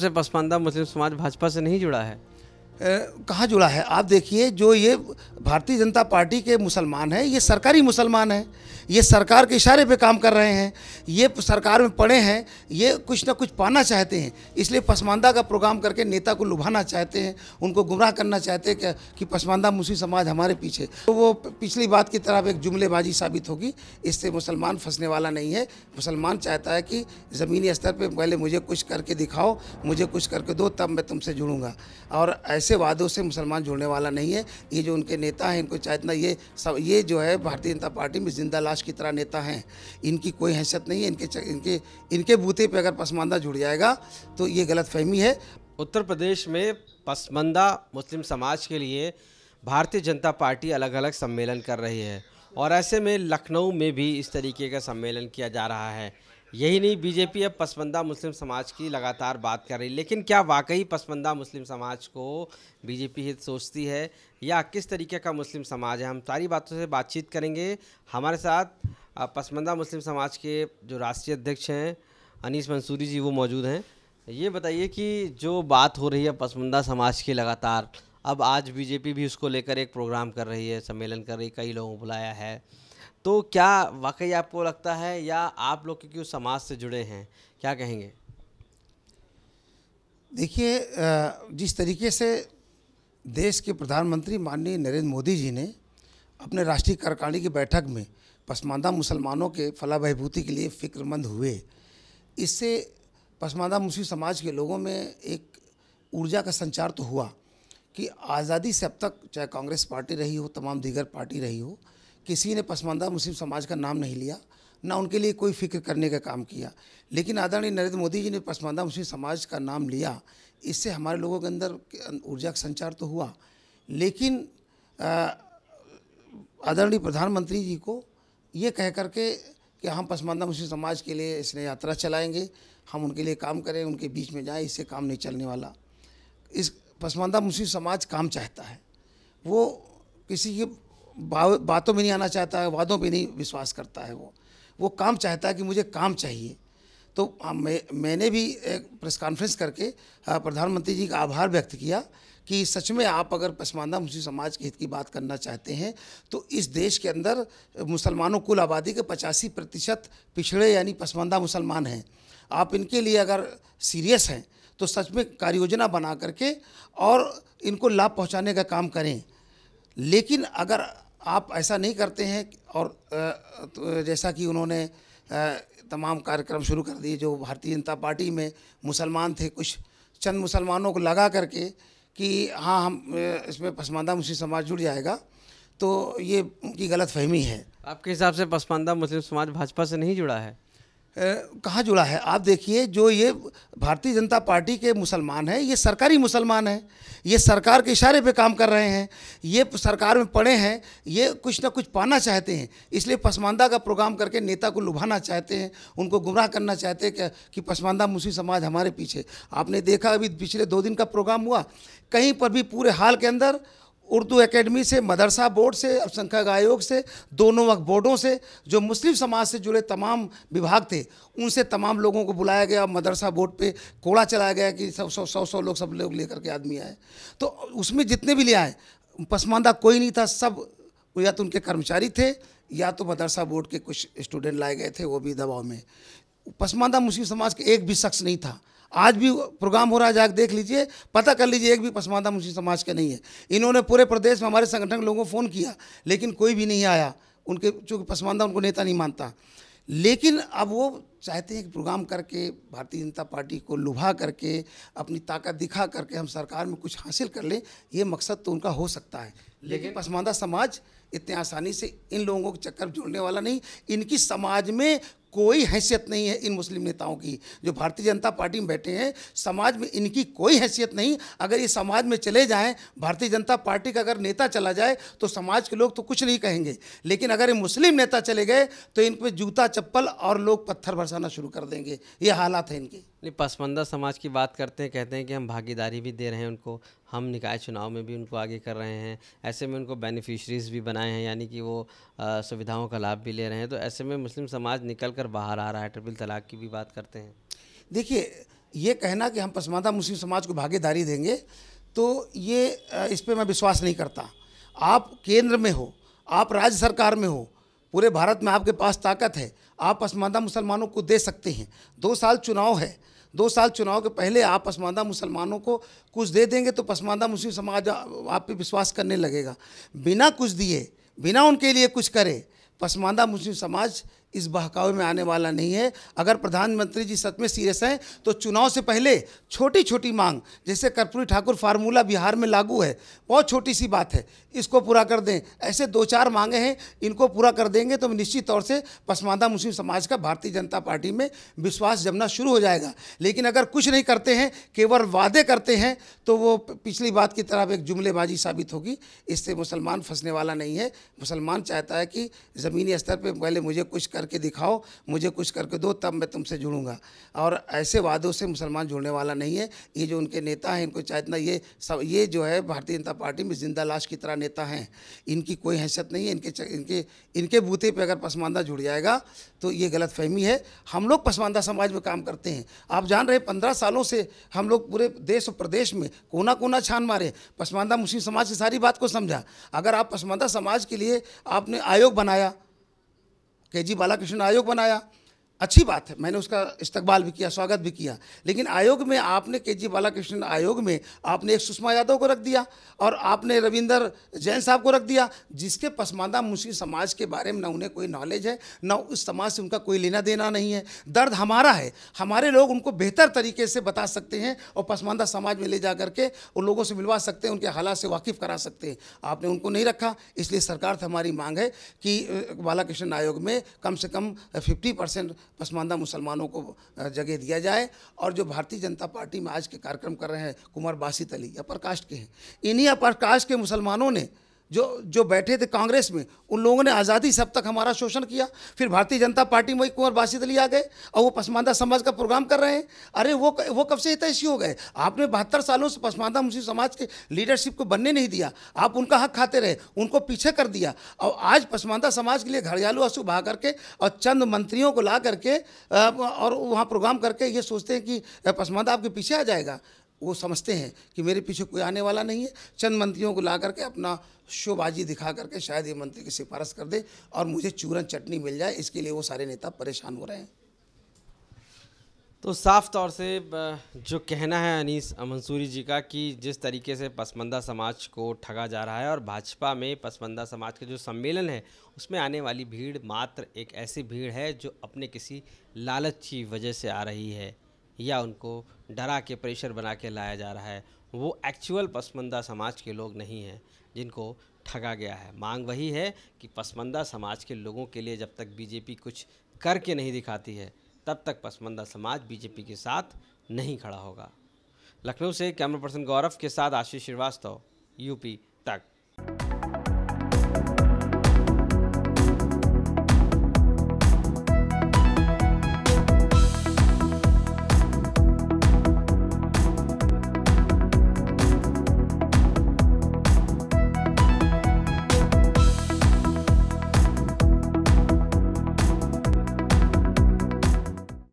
सबसे पसमानदा मुस्लिम समाज भाजपा से नहीं जुड़ा है कहाँ जुड़ा है आप देखिए जो ये भारतीय जनता पार्टी के मुसलमान हैं ये सरकारी मुसलमान हैं ये सरकार के इशारे पे काम कर रहे हैं ये सरकार में पड़े हैं ये कुछ ना कुछ पाना चाहते हैं इसलिए पसमानदा का प्रोग्राम करके नेता को लुभाना चाहते हैं उनको गुमराह करना चाहते हैं कि पसमानदा मुस्लिम समाज हमारे पीछे तो वो पिछली बात की तरफ एक जुमलेबाजी साबित होगी इससे मुसलमान फंसने वाला नहीं है मुसलमान चाहता है कि ज़मीनी स्तर पर पहले मुझे कुछ करके दिखाओ मुझे कुछ करके दो तब मैं तुमसे जुड़ूँगा और ऐसे ऐसे वादों से मुसलमान जुड़ने वाला नहीं है ये जो उनके नेता हैं इनको चाहे इतना ये सब ये जो है भारतीय जनता पार्टी में जिंदा लाश की तरह नेता हैं इनकी कोई हैसियत नहीं है इनके इनके इनके बूते पे अगर पसमानदा जुड़ जाएगा तो ये गलत फहमी है उत्तर प्रदेश में पसमानदा मुस्लिम समाज के लिए भारतीय जनता पार्टी अलग अलग सम्मेलन कर रही है और ऐसे में लखनऊ में भी इस तरीके का सम्मेलन किया जा रहा है यही नहीं बीजेपी अब पसमंदा मुस्लिम समाज की लगातार बात कर रही लेकिन क्या वाकई पसमंदा मुस्लिम समाज को बीजेपी हित सोचती है या किस तरीके का मुस्लिम समाज है हम सारी बातों से बातचीत करेंगे हमारे साथ पसमंदा मुस्लिम समाज के जो राष्ट्रीय अध्यक्ष हैं अनीस मंसूरी जी वो मौजूद हैं ये बताइए कि जो बात हो रही है पसमंदा समाज की लगातार अब आज बीजेपी भी उसको लेकर एक प्रोग्राम कर रही है सम्मेलन कर रही है कई लोगों को बुलाया है तो क्या वाकई आपको लगता है या आप लोग क्योंकि उस समाज से जुड़े हैं क्या कहेंगे देखिए जिस तरीके से देश के प्रधानमंत्री माननीय नरेंद्र मोदी जी ने अपने राष्ट्रीय कार्यकारिणी की बैठक में पसमानदा मुसलमानों के फला बहबूती के लिए फिक्रमंद हुए इससे पसमानदा मुस्लिम समाज के लोगों में एक ऊर्जा का संचार तो हुआ कि आज़ादी से अब तक चाहे कांग्रेस पार्टी रही हो तमाम दीगर पार्टी रही हो किसी ने पसमानदा मुस्लिम समाज का नाम नहीं लिया ना उनके लिए कोई फिक्र करने का काम किया लेकिन आदरणीय नरेंद्र मोदी जी ने पसमानदा मुस्लिम समाज का नाम लिया इससे हमारे लोगों के अंदर ऊर्जा का संचार तो हुआ लेकिन आदरणीय प्रधानमंत्री जी को ये कह करके कि हम पसमानदा मुस्लिम समाज के लिए इसने यात्रा चलाएंगे हम उनके लिए काम करें उनके बीच में जाएं इससे काम नहीं चलने वाला इस पसमानदा मुस्लिम समाज काम चाहता है वो किसी की बातों में नहीं आना चाहता है वादों पे नहीं विश्वास करता है वो वो काम चाहता है कि मुझे काम चाहिए तो हाँ, मैं मैंने भी एक प्रेस कॉन्फ्रेंस करके हाँ, प्रधानमंत्री जी का आभार व्यक्त किया कि सच में आप अगर पसमानदा मुस्लिम समाज के हित की बात करना चाहते हैं तो इस देश के अंदर मुसलमानों कुल आबादी के पचासी प्रतिशत पिछड़े यानी पसमानदा मुसलमान हैं आप इनके लिए अगर सीरियस हैं तो सच में कार्य योजना बना करके और इनको लाभ पहुंचाने का काम करें लेकिन अगर आप ऐसा नहीं करते हैं और तो जैसा कि उन्होंने तमाम कार्यक्रम शुरू कर दिए जो भारतीय जनता पार्टी में मुसलमान थे कुछ चंद मुसलमानों को लगा करके कि हाँ हम इसमें पसमानदा मुस्लिम समाज जुड़ जाएगा तो ये उनकी गलत फहमी है आपके हिसाब से पसमानदा मुस्लिम समाज भाजपा से नहीं जुड़ा है कहाँ जुड़ा है आप देखिए जो ये भारतीय जनता पार्टी के मुसलमान हैं ये सरकारी मुसलमान हैं ये सरकार के इशारे पे काम कर रहे हैं ये सरकार में पड़े हैं ये कुछ ना कुछ पाना चाहते हैं इसलिए पसमानदा का प्रोग्राम करके नेता को लुभाना चाहते हैं उनको गुमराह करना चाहते हैं कि पसमानदा मुस्लिम समाज हमारे पीछे आपने देखा अभी पिछले दो दिन का प्रोग्राम हुआ कहीं पर भी पूरे हाल के अंदर उर्दू एकेडमी से मदरसा बोर्ड से अल्पसंख्यक आयोग से दोनों वक्त बोर्डों से जो मुस्लिम समाज से जुड़े तमाम विभाग थे उनसे तमाम लोगों को बुलाया गया मदरसा बोर्ड पे कोड़ा चलाया गया कि सब सौ सौ सौ लोग सब लोग लेकर के आदमी आए तो उसमें जितने भी ले आए पसमानदा कोई नहीं था सब या तो उनके कर्मचारी थे या तो मदरसा बोर्ड के कुछ स्टूडेंट लाए गए थे वो भी दबाव में पसमानदा मुस्लिम समाज के एक भी शख्स नहीं था आज भी प्रोग्राम हो रहा है जाकर देख लीजिए पता कर लीजिए एक भी पसमानदा मुंशी समाज का नहीं है इन्होंने पूरे प्रदेश में हमारे संगठन के लोगों को फ़ोन किया लेकिन कोई भी नहीं आया उनके चूँकि पसमानदा उनको नेता नहीं मानता लेकिन अब वो चाहते हैं कि प्रोग्राम करके भारतीय जनता पार्टी को लुभा करके अपनी ताकत दिखा करके हम सरकार में कुछ हासिल कर लें ये मकसद तो उनका हो सकता है लेकिन पसमानदा समाज इतने आसानी से इन लोगों के चक्कर जोड़ने वाला नहीं इनकी समाज में कोई हैसियत नहीं है इन मुस्लिम नेताओं की जो भारतीय जनता पार्टी में बैठे हैं समाज में इनकी कोई हैसियत नहीं अगर ये समाज में चले जाएं भारतीय जनता पार्टी का अगर नेता चला जाए तो समाज के लोग तो कुछ नहीं कहेंगे लेकिन अगर ये मुस्लिम नेता चले गए तो इन पर जूता चप्पल और लोग पत्थर बरसाना शुरू कर देंगे ये हालात है इनके नहीं पसमंदा समाज की बात करते हैं कहते हैं कि हम भागीदारी भी दे रहे हैं उनको हम निकाय चुनाव में भी उनको आगे कर रहे हैं ऐसे में उनको बेनिफिशरीज़ भी बनाए हैं यानी कि वो सुविधाओं का लाभ भी ले रहे हैं तो ऐसे में मुस्लिम समाज निकल कर बाहर आ रहा है ट्रिपल तलाक की भी बात करते हैं देखिए ये कहना कि हम पसमानदा मुस्लिम समाज को भागीदारी देंगे तो ये इस पर मैं विश्वास नहीं करता आप केंद्र में हो आप राज्य सरकार में हो पूरे भारत में आपके पास ताकत है आप पसमानदा मुसलमानों को दे सकते हैं दो साल चुनाव है दो साल चुनाव के पहले आप पसमानदा मुसलमानों को कुछ दे देंगे तो पसमानदा मुस्लिम समाज आप पे विश्वास करने लगेगा बिना कुछ दिए बिना उनके लिए कुछ करे पसमानदा मुस्लिम समाज इस बहकावे में आने वाला नहीं है अगर प्रधानमंत्री जी सच में सीरियस हैं तो चुनाव से पहले छोटी छोटी मांग जैसे कर्पूरी ठाकुर फार्मूला बिहार में लागू है बहुत छोटी सी बात है इसको पूरा कर दें ऐसे दो चार मांगे हैं इनको पूरा कर देंगे तो निश्चित तौर से पसमांदा मुस्लिम समाज का भारतीय जनता पार्टी में विश्वास जमना शुरू हो जाएगा लेकिन अगर कुछ नहीं करते हैं केवल वादे करते हैं तो वो पिछली बात की तरफ एक जुमलेबाजी साबित होगी इससे मुसलमान फंसने वाला नहीं है मुसलमान चाहता है कि ज़मीनी स्तर पर पहले मुझे कुछ कर करके दिखाओ मुझे कुछ करके दो तब मैं तुमसे जुड़ूंगा और ऐसे वादों से मुसलमान जुड़ने वाला नहीं है ये जो उनके नेता हैं इनको चाहे इतना ये सब ये जो है भारतीय जनता पार्टी में जिंदा लाश की तरह नेता हैं इनकी कोई हैसियत नहीं है इनके इनके इनके बूते पर अगर पसमानदा जुड़ जाएगा तो ये गलत फहमी है हम लोग पसमानदा समाज में काम करते हैं आप जान रहे पंद्रह सालों से हम लोग पूरे देश और प्रदेश में कोना कोना छान मारे पसमानदा मुस्लिम समाज की सारी बात को समझा अगर आप पसमानदा समाज के लिए आपने आयोग बनाया के जी बालाकृष्ण आयोग बनाया अच्छी बात है मैंने उसका इस्तकबाल भी किया स्वागत भी किया लेकिन आयोग में आपने के जी बालाकृष्णन आयोग में आपने एक सुषमा यादव को रख दिया और आपने रविंदर जैन साहब को रख दिया जिसके पसमानदा मुस्लिम समाज के बारे में ना उन्हें कोई नॉलेज है ना उस समाज से उनका कोई लेना देना नहीं है दर्द हमारा है हमारे लोग उनको बेहतर तरीके से बता सकते हैं और पसमानदा समाज में ले जा करके उन लोगों से मिलवा सकते हैं उनके हालात से वाकिफ़ करा सकते हैं आपने उनको नहीं रखा इसलिए सरकार से हमारी मांग है कि बालाकृष्णन आयोग में कम से कम फिफ्टी परसेंट पसमानदा मुसलमानों को जगह दिया जाए और जो भारतीय जनता पार्टी में आज के कार्यक्रम कर रहे हैं कुमार बासित अली अपर कास्ट के हैं इन्हीं अपर कास्ट के मुसलमानों ने जो जो बैठे थे कांग्रेस में उन लोगों ने आज़ादी सब तक हमारा शोषण किया फिर भारतीय जनता पार्टी में कुंवर बासित अली आ गए और वो पसमानदा समाज का प्रोग्राम कर रहे हैं अरे वो वो कब से हितैषी हो गए आपने बहत्तर सालों से पसमानदा मुस्लिम समाज के लीडरशिप को बनने नहीं दिया आप उनका हक खाते रहे उनको पीछे कर दिया और आज पसमानदा समाज के लिए घड़ियालू आंसू बहा करके और चंद मंत्रियों को ला करके और वहाँ प्रोग्राम करके ये सोचते हैं कि पसमानदा आपके पीछे आ जाएगा वो समझते हैं कि मेरे पीछे कोई आने वाला नहीं है चंद मंत्रियों को ला करके अपना शोबाजी दिखा करके शायद ये मंत्री की सिफारिश कर दे और मुझे चूरन चटनी मिल जाए इसके लिए वो सारे नेता परेशान हो रहे हैं तो साफ तौर से जो कहना है अनीस मंसूरी जी का कि जिस तरीके से पसमंदा समाज को ठगा जा रहा है और भाजपा में पसमंदा समाज के जो सम्मेलन है उसमें आने वाली भीड़ मात्र एक ऐसी भीड़ है जो अपने किसी लालच की वजह से आ रही है या उनको डरा के प्रेशर बना के लाया जा रहा है वो एक्चुअल पसमंदा समाज के लोग नहीं हैं जिनको ठगा गया है मांग वही है कि पसमंदा समाज के लोगों के लिए जब तक बीजेपी कुछ करके नहीं दिखाती है तब तक पसमंदा समाज बीजेपी के साथ नहीं खड़ा होगा लखनऊ से कैमरा पर्सन गौरव के साथ आशीष श्रीवास्तव यूपी तक